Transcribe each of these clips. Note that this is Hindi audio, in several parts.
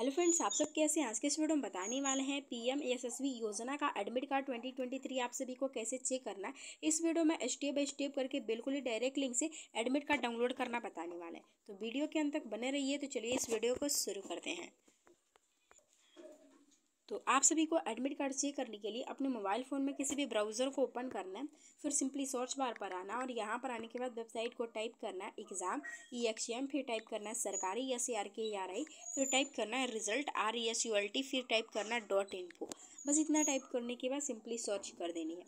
हेलो फ्रेंड्स आप सब कैसे आज के इस वीडियो में बताने वाले हैं पीएम एसएसवी योजना का एडमिट कार्ड 2023 आप सभी को कैसे चेक करना है इस वीडियो में स्टेप बाई स्टेप करके बिल्कुल ही डायरेक्ट लिंक से एडमिट कार्ड डाउनलोड करना बताने वाले हैं तो वीडियो के अंत तक बने रहिए तो चलिए इस वीडियो को शुरू करते हैं तो आप सभी को एडमिट कार्ड चेक करने के लिए अपने मोबाइल फ़ोन में किसी भी ब्राउज़र को ओपन करना है फिर सिंपली सर्च बार पर आना और यहाँ पर आने के बाद वेबसाइट को टाइप करना है एग्ज़ाम ई एक्स एम फिर टाइप करना है सरकारी या सी आर के आर आई फिर टाइप करना है result R E S U L T फिर टाइप करना है डॉट इन्फो बस इतना टाइप करने के बाद सिंपली सर्च कर देनी है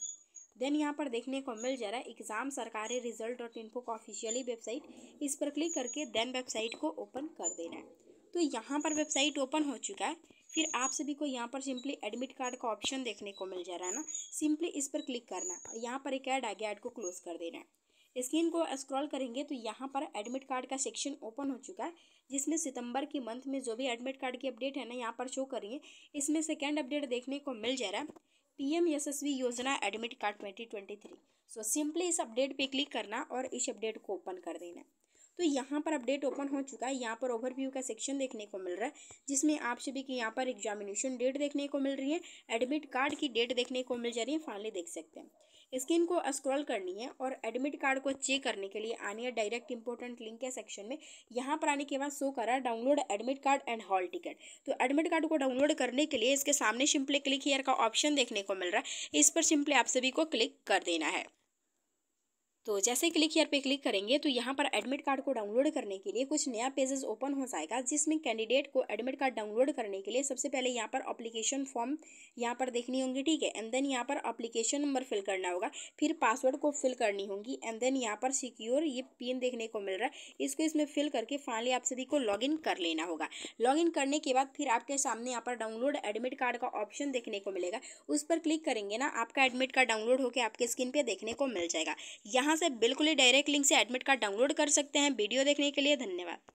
देन यहाँ पर देखने को मिल जा रहा है एग्ज़ाम सरकारी रिजल्ट डॉट इन्फो का ऑफिशियली वेबसाइट इस पर क्लिक करके देन वेबसाइट को ओपन कर देना है तो यहाँ पर वेबसाइट ओपन हो चुका है फिर आप सभी को यहाँ पर सिंपली एडमिट कार्ड का ऑप्शन देखने को मिल जा रहा है ना सिंपली इस पर क्लिक करना है यहाँ पर एक ऐड आ गया ऐड को क्लोज कर देना है स्क्रीन को स्क्रॉल करेंगे तो यहाँ पर एडमिट कार्ड का सेक्शन ओपन हो चुका है जिसमें सितंबर के मंथ में जो भी एडमिट कार्ड की अपडेट है ना यहाँ पर शो करेंगे इसमें सेकेंड अपडेट देखने को मिल जा रहा है पी यशस्वी योजना admit card twenty so simply इस अपडेट पर क्लिक करना और इस अपडेट को ओपन कर देना तो यहाँ पर अपडेट ओपन हो चुका है यहाँ पर ओवरव्यू का सेक्शन देखने को मिल रहा है जिसमें आप सभी की यहाँ पर एग्जामिनेशन डेट देखने को मिल रही है एडमिट कार्ड की डेट देखने को मिल जा रही है फाइनली देख सकते हैं स्क्रीन को स्क्रॉल करनी है और एडमिट कार्ड को चेक करने के लिए आनी है डायरेक्ट इंपॉर्टेंट लिंक के सेक्शन में यहाँ पर आने के बाद शो करा download admit card and hall ticket तो एडमिट कार्ड को डाउनलोड करने के लिए इसके सामने सिंपली क्लिक हेयर का ऑप्शन देखने को मिल रहा है इस पर सिंपली आप सभी को क्लिक कर देना है तो जैसे क्लिक हेयर पे क्लिक करेंगे तो यहाँ पर एडमिट कार्ड को डाउनलोड करने के लिए कुछ नया पेजेस ओपन हो जाएगा जिसमें कैंडिडेट को एडमिट कार्ड डाउनलोड करने के लिए सबसे पहले यहाँ पर अप्लीकेशन फॉर्म यहाँ पर देखनी होंगी ठीक है एंड देन यहाँ पर अप्लीकेशन नंबर फिल करना होगा फिर पासवर्ड को फिल करनी होगी एंड देन यहाँ पर सिक्योर ये पिन देखने को मिल रहा है इसको इसमें फिल करके फाइनली आप सभी को लॉग कर लेना होगा लॉग करने के बाद फिर आपके सामने यहाँ पर डाउनलोड एडमिट कार्ड का ऑप्शन देखने को मिलेगा उस पर क्लिक करेंगे ना आपका एडमिट कार्ड डाउनलोड होकर आपके स्क्रीन पर देखने को मिल जाएगा यहाँ से बिल्कुल ही डायरेक्ट लिंक से एडमिट कार्ड डाउनलोड कर सकते हैं वीडियो देखने के लिए धन्यवाद